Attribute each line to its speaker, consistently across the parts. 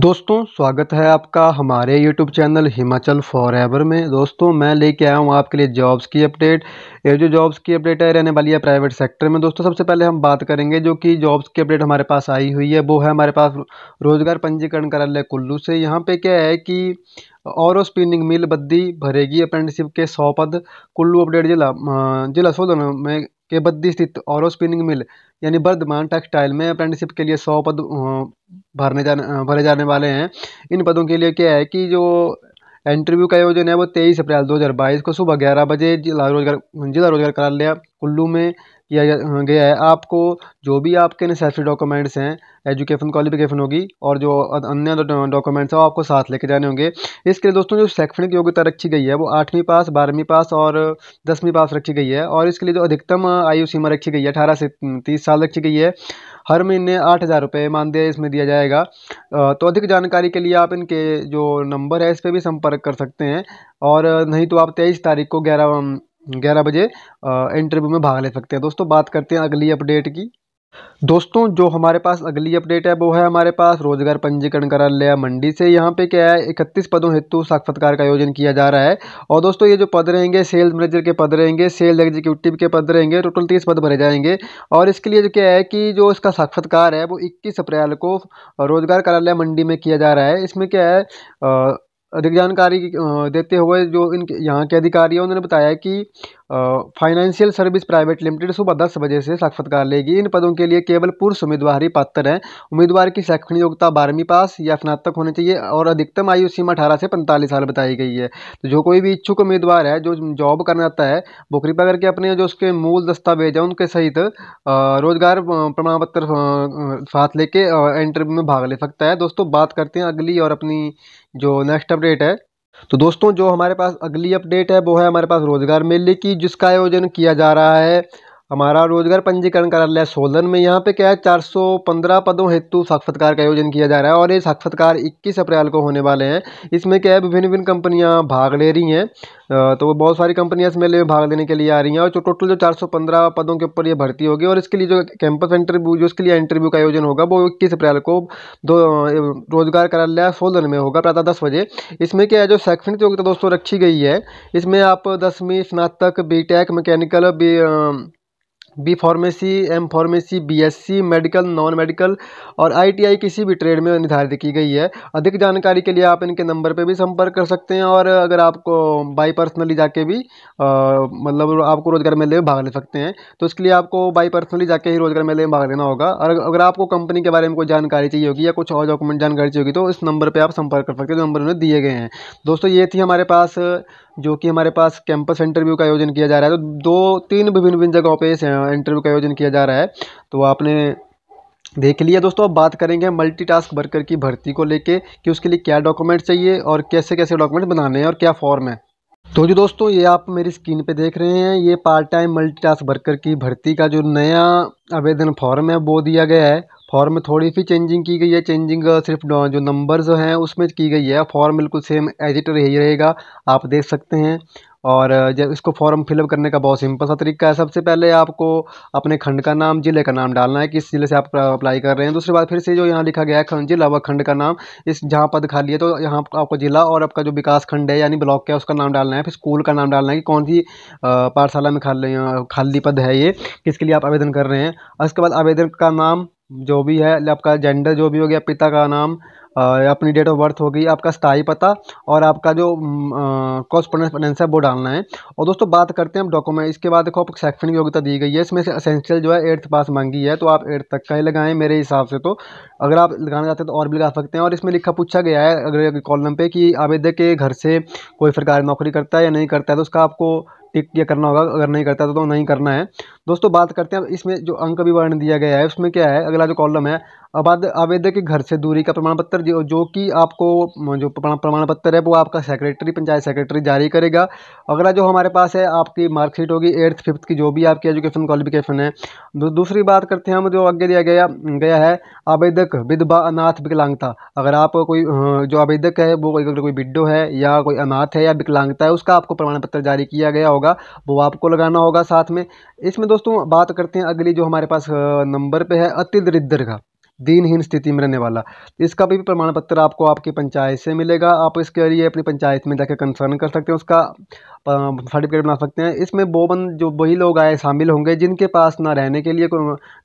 Speaker 1: दोस्तों स्वागत है आपका हमारे YouTube channel Himachal forever में दोस्तों मैं लेके आया हूँ आपके लिए जॉब्स की अपडेट ये जो जॉब्स की अपडेट है रहने वाली है प्राइवेट सेक्टर में दोस्तों सबसे पहले हम बात करेंगे जो कि जॉब्स की अपडेट हमारे पास आई हुई है वो है हमारे पास रोजगार पंजीकरण कार्यालय कुल्लू से यहाँ पर क्या है कि और स्पिनिंग मिल बद्दी भरेगी अप्रेंटिसिप के सौ पद कुल्लू अपडेट जिला जिला सोलन में के बद्दी स्थित और स्पिनिंग मिल यानी वर्धमान टेक्सटाइल में अप्रेंटिसिप के लिए सौ पद भरने जाने भरे जाने वाले हैं इन पदों के लिए क्या है कि जो इंटरव्यू का आयोजन है वो तेईस अप्रैल दो हज़ार बाईस को सुबह ग्यारह बजे जिला रोजगार जिला रोजगार कार्यालय कुल्लू में किया हाँ, गया है आपको जो भी आपके नेसेसरी डॉक्यूमेंट्स हैं एजुकेशन क्वालिफिकेशन होगी और जो अन्य डॉक्यूमेंट्स हैं वो आपको साथ लेके जाने होंगे इसके लिए दोस्तों जो शैक्षणिक योग्यता रखी गई है वो आठवीं पास बारहवीं पास और दसवीं पास रखी गई है और इसके लिए जो अधिकतम आयु सीमा रखी गई है अठारह से तीस साल रखी गई है हर महीने आठ हज़ार रुपये मानदेय इसमें दिया जाएगा तो अधिक जानकारी के लिए आप इनके जो नंबर है इस पर भी संपर्क कर सकते हैं और नहीं तो आप तेईस तारीख को ग्यारह ग्यारह बजे इंटरव्यू में भाग ले सकते हैं दोस्तों बात करते हैं अगली अपडेट की दोस्तों जो हमारे पास अगली अपडेट है वो है हमारे पास रोजगार पंजीकरण कार्यालय मंडी से यहाँ पे क्या है इकतीस पदों हेतु साक्षात्कार का आयोजन किया जा रहा है और दोस्तों ये जो पद रहेंगे सेल्स मैनेजर के पद रहेंगे सेल्स एग्जीक्यूटिव के पद रहेंगे टोटल तीस पद भरे जाएंगे और इसके लिए जो क्या है कि जो इसका साक्षात्कार है वो इक्कीस अप्रैल को रोजगार कार्यालय मंडी में किया जा रहा है इसमें क्या है अधिक जानकारी देते हुए जो इनके यहाँ के अधिकारी हैं उन्होंने बताया कि फाइनेंशियल सर्विस प्राइवेट लिमिटेड सुबह दस बजे से साक्षात्कार लेगी इन पदों के लिए केवल पुरुष उम्मीदवार ही पात्र हैं उम्मीदवार की शैक्षणिक योग्यता बारहवीं पास या स्नातक होनी चाहिए और अधिकतम आयु सीमा अठारह से पैंतालीस साल बताई गई है तो जो कोई भी इच्छुक उम्मीदवार है जो जॉब करना चाहता है वो कृपया करके अपने जो उसके मूल दस्तावेज हैं उनके सहित रोजगार प्रमाण पत्र साथ लेके इंटरव्यू में भाग ले सकता है दोस्तों बात करते हैं अगली और अपनी जो नेक्स्ट अपडेट है तो दोस्तों जो हमारे पास अगली अपडेट है वो है हमारे पास रोज़गार मेले की जिसका आयोजन किया जा रहा है हमारा रोजगार पंजीकरण कार्यालय सोलन में यहाँ पे क्या है पंद्रह पदों हेतु साक्षात्कार का आयोजन किया जा रहा है और ये साक्षात्कार 21 अप्रैल को होने वाले हैं इसमें क्या है विभिन्न विभिन्न कंपनियाँ भाग ले रही हैं तो बहुत सारी कंपनियाँ इसमें में भाग लेने के लिए आ रही हैं और जो टोटल जो चार पदों के ऊपर ये भर्ती होगी और इसके लिए जो कैंपस इंटरव्यू जो इसके लिए इंटरव्यू का आयोजन होगा वो इक्कीस अप्रैल को दो रोजगार कार्यालय सोलन में होगा प्रातः दस बजे इसमें क्या है जो शैक्षणिक योग्यता दोस्तों रखी गई है इसमें आप दसवीं स्नातक B mechanical B B pharmacy M pharmacy BSc medical non medical और आईटीआई किसी भी ट्रेड में निर्धारित की गई है अधिक जानकारी के लिए आप इनके नंबर पे भी संपर्क कर सकते हैं और अगर आपको बाई पर्सनली जाके भी मतलब आपको रोज़गार मेले में भाग ले सकते हैं तो इसके लिए आपको बाई पर्सनली जाके ही रोज़गार मेले में भाग लेना होगा और अगर आपको कंपनी के बारे में कोई जानकारी चाहिए होगी या कुछ और डॉक्यूमेंट जानकारी चाहिए होगी तो इस नंबर पर आप संपर्क कर सकते हैं जो नंबर उन्हें दिए गए हैं दोस्तों ये थी हमारे पास जो कि हमारे पास कैंपस इंटरव्यू का आयोजन किया जा रहा है तो दो तीन विभिन्न विभिन्न जगहों पे इस इंटरव्यू का आयोजन किया जा रहा है तो आपने देख लिया दोस्तों अब बात करेंगे मल्टीटास्क वर्कर की भर्ती को लेके कि उसके लिए क्या डॉक्यूमेंट चाहिए और कैसे कैसे डॉक्यूमेंट बनाने हैं और क्या फॉर्म है तो जी दोस्तों ये आप मेरी स्क्रीन पे देख रहे हैं ये पार्ट टाइम मल्टीटास्क वर्कर की भर्ती का जो नया आवेदन फॉर्म है वो दिया गया है फॉर्म में थोड़ी सी चेंजिंग की गई है चेंजिंग सिर्फ जो नंबर्स हैं उसमें की गई है फॉर्म बिल्कुल सेम एडिट यही रहेगा आप देख सकते हैं और जब इसको फॉर्म फिलअप करने का बहुत सिंपल सा तरीका है सबसे पहले आपको अपने खंड का नाम ज़िले का नाम डालना है किस ज़िले से आप अप्लाई कर रहे हैं दूसरी बात फिर से जो यहाँ लिखा गया है जिला व खंड का नाम इस जहाँ पद खाली है तो यहाँ आपको ज़िला और आपका जो विकास खंड है यानी ब्लॉक है उसका नाम डालना है फिर स्कूल का नाम डालना है कि कौन सी पाठशाला में खाली खाली पद है ये किसके लिए आप आवेदन कर रहे हैं और इसके बाद आवेदन का नाम जो भी है आपका जेंडर जो भी हो गया पिता का नाम अपनी डेट ऑफ बर्थ होगी आपका स्थाई पता और आपका जो कॉरस्पोंडेंस है वो डालना है और दोस्तों बात करते हैं हम डॉक्यूमेंट इसके बाद देखो आपको सेक्शन की योग्यता दी गई है इसमें असेंशियल जो है एट्थ पास मांगी है तो आप एट्थ तक का ही लगाएं मेरे हिसाब से तो अगर आप लगाना चाहते हैं तो और भी लगा सकते हैं और इसमें लिखा पूछा गया है अगर कॉलम पर कि आवेदक के घर से कोई सरकारी नौकरी करता है या नहीं करता है तो उसका आपको टिक ये करना होगा अगर नहीं करता तो नहीं करना है दोस्तों बात करते हैं इसमें जो अंक विवरण दिया गया है उसमें क्या है अगला जो कॉलम है आवेदक के घर से दूरी का प्रमाण पत्र जो जो कि आपको जो प्रमाण पत्र है वो आपका सेक्रेटरी पंचायत सेक्रेटरी जारी करेगा अगला जो हमारे पास है आपकी मार्कशीट होगी एट्थ फिफ्थ की जो भी आपकी एजुकेशन क्वालिफिकेशन है दू, दूसरी बात करते हैं हम जो आगे दिया गया गया है आवेदक विधवा अनाथ विकलांगता अगर आप कोई जो आवेदक है वो अगर कोई बिड्डो है या कोई अनाथ है या विकलांगता है उसका आपको प्रमाण पत्र जारी किया गया होगा वो आपको लगाना होगा साथ में इसमें दोस्तों बात करते हैं अगली जो हमारे पास नंबर पर है अतिदरिद्र का दीनहीन स्थिति में रहने वाला इसका भी प्रमाण पत्र आपको आपकी पंचायत से मिलेगा आप इसके लिए अपनी पंचायत में जाकर कंसर्न कर सकते हैं उसका सर्टिफिकेट बना सकते हैं इसमें वो बंद जो वही लोग आए शामिल होंगे जिनके पास ना रहने के लिए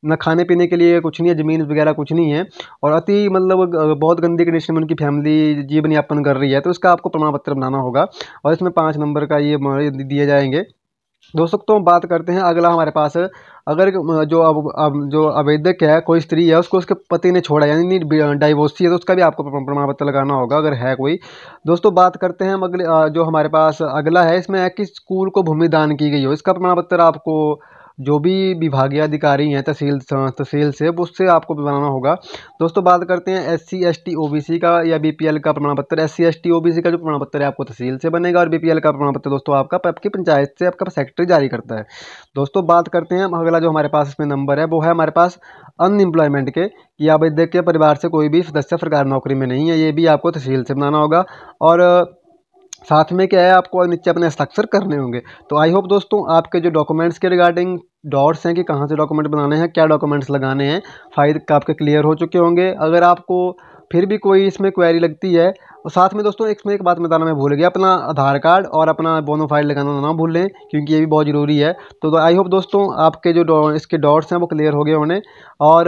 Speaker 1: ना खाने पीने के लिए कुछ नहीं है ज़मीन वगैरह कुछ नहीं है और अति मतलब बहुत गंदी कंडीशन में उनकी फैमिली जीवन यापन कर रही है तो इसका आपको प्रमाण पत्र बनाना होगा और इसमें पाँच नंबर का ये दिए जाएंगे दोस्तों तो हम बात करते हैं अगला हमारे पास अगर जो अब, अब जो आवेदक है कोई स्त्री है उसको उसके पति ने छोड़ा यानी नहीं डाइवोर्सी है तो उसका भी आपको प्रमाण पत्र लगाना होगा अगर है कोई दोस्तों बात करते हैं हम अगले जो हमारे पास अगला है इसमें है कि स्कूल को भूमि दान की गई हो इसका प्रमाण पत्र आपको जो भी विभागीय अधिकारी हैं तहसील तहसील से उससे आपको बनाना होगा दोस्तों बात करते हैं S C S T O B C का या बी पी एल का प्रमाण पत्र S C S T O B C का जो प्रमाण पत्र है आपको तहसील से बनेगा और बी पी एल का प्रमाण पत्र दोस्तों आपका आपकी पंचायत से आपका सेक्रेटरी जारी करता है दोस्तों बात करते हैं अगला जो हमारे पास इसमें नंबर है वो है हमारे पास अनएम्प्लॉयमेंट के कि आप के परिवार से कोई भी सदस्य सरकारी नौकरी में नहीं है ये भी आपको तहसील से बनाना होगा और साथ में क्या है आपको नीचे अपने हस्ताक्षर करने होंगे तो आई होप दोस्तों आपके जो डॉक्यूमेंट्स के रिगार्डिंग डॉट्स हैं कि कहाँ से डॉक्यूमेंट बनाने हैं क्या डॉक्यूमेंट्स लगाने हैं फाइल आपके क्लियर हो चुके होंगे अगर आपको फिर भी कोई इसमें क्वेरी लगती है और साथ में दोस्तों इसमें एक बात बताना मैं भूल गया अपना आधार कार्ड और अपना फाइल लगाना ना भूल लें क्योंकि ये भी बहुत ज़रूरी है तो आई तो होप दोस्तों आपके जो इसके डॉट्स हैं वो क्लियर हो गए होने और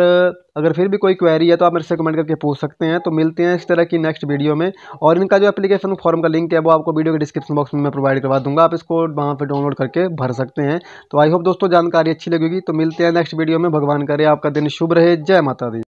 Speaker 1: अगर फिर भी कोई क्वेरी है तो आप मेरे से कमेंट करके पूछ सकते हैं तो मिलते हैं इस तरह की नेक्स्ट वीडियो में और इनका जो एप्लीकेशन फॉर्म का लिंक है वो आपको वीडियो के डिस्क्रिप्शन बॉक्स में मैं प्रोवाइड करवा दूंगा आप इसको वहाँ पर डाउनलोड करके भर सकते हैं तो आई होप दोस्तों जानकारी अच्छी लगेगी तो मिलते हैं नेक्स्ट वीडियो में भगवान करे आपका दिन शुभ रहे जय माता दी